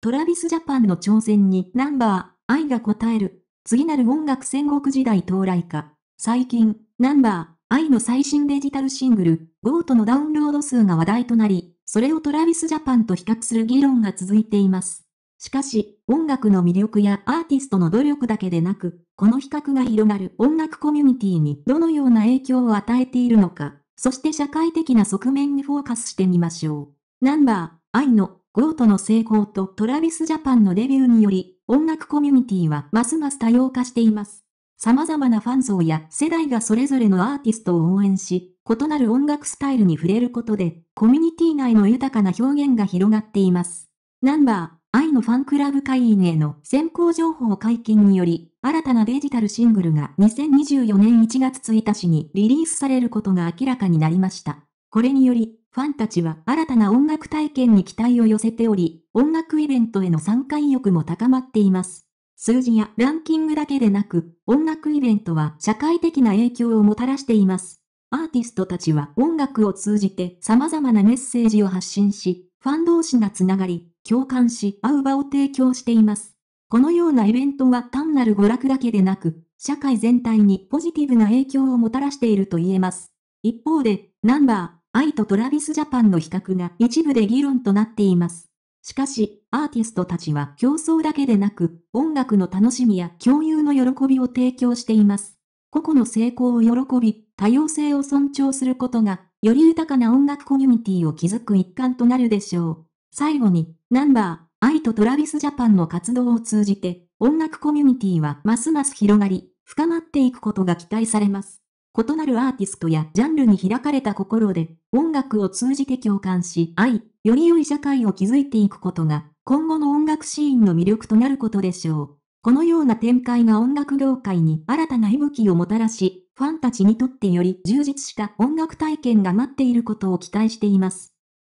トラビスジャパンの挑戦にナンバー、愛が答える。次なる音楽戦国時代到来か。最近、ナンバー、愛の最新デジタルシングル、ゴートのダウンロード数が話題となり、それをトラビスジャパンと比較する議論が続いています。しかし、音楽の魅力やアーティストの努力だけでなく、この比較が広がる音楽コミュニティにどのような影響を与えているのか、そして社会的な側面にフォーカスしてみましょう。ナンバー、愛のゴートの成功とトラビスジャパンのデビューにより、音楽コミュニティはますます多様化しています。様々なファン層や世代がそれぞれのアーティストを応援し、異なる音楽スタイルに触れることで、コミュニティ内の豊かな表現が広がっています。ナンバー、愛のファンクラブ会員への先行情報解禁により、新たなデジタルシングルが2024年1月1日にリリースされることが明らかになりました。これにより、ファンたちは新たな音楽体験に期待を寄せており、音楽イベントへの参加意欲も高まっています。数字やランキングだけでなく、音楽イベントは社会的な影響をもたらしています。アーティストたちは音楽を通じて様々なメッセージを発信し、ファン同士がつながり、共感し会う場を提供しています。このようなイベントは単なる娯楽だけでなく、社会全体にポジティブな影響をもたらしていると言えます。一方で、ナンバー、愛とトラビスジャパンの比較が一部で議論となっています。しかし、アーティストたちは競争だけでなく、音楽の楽しみや共有の喜びを提供しています。個々の成功を喜び、多様性を尊重することが、より豊かな音楽コミュニティを築く一環となるでしょう。最後に、ナンバー、愛とトラビスジャパンの活動を通じて、音楽コミュニティはますます広がり、深まっていくことが期待されます。異なるアーティストやジャンルに開かれた心で、音楽を通じて共感し、愛、より良い社会を築いていくことが、今後の音楽シーンの魅力となることでしょう。このような展開が音楽業界に新たな息吹をもたらし、ファンたちにとってより充実した音楽体験が待っていることを期待しています。